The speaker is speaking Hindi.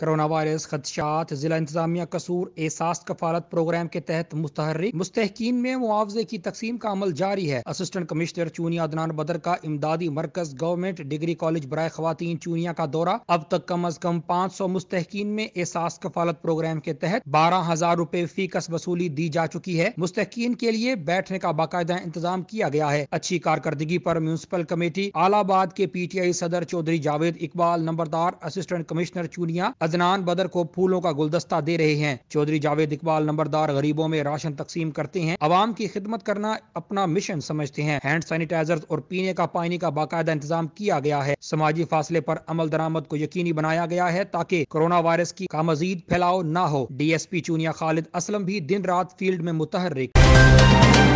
कोरोना वायरस खदशात जिला इंतजामिया कसूर एहसास कफालत प्रोग्राम के तहत मुस्तहरिक मुस्तकिन में मुआवजे की तकसीम का अमल जारी है असिस्टेंट कमिश्नर चूनिया अदनान बदर का इमदादी मरकज गवर्नमेंट डिग्री कॉलेज बरए खवतिन चूनिया का दौरा अब तक कम अज कम पाँच सौ मुस्तकिन में एहसास कफालत प्रोग्राम के तहत बारह हजार रूपए फीकस वसूली दी जा चुकी है मुस्तकिन के लिए बैठने का बाकायदा इंतजाम किया गया है अच्छी कारकर्दगी आरोप म्यूनसिपल कमेटी आलाबाद के पी टी आई सदर चौधरी जावेद इकबाल नंबरदार असिस्टेंट कमिश्नर चूनिया अदनान बदर को फूलों का गुलदस्ता दे रहे हैं चौधरी जावेद इकबाल नंबरदार गरीबों में राशन तकसीम करते हैं आवाम की खिदमत करना अपना मिशन समझते हैं हैंड सैनिटाइजर और पीने का पानी का बाकायदा इंतजाम किया गया है समाजी फासले आरोप अमल दरामद को यकीनी बनाया गया है ताकि कोरोना वायरस की का मजीद फैलाव न हो D S P Chunian Khalid Aslam भी दिन रात फील्ड में मुतहरक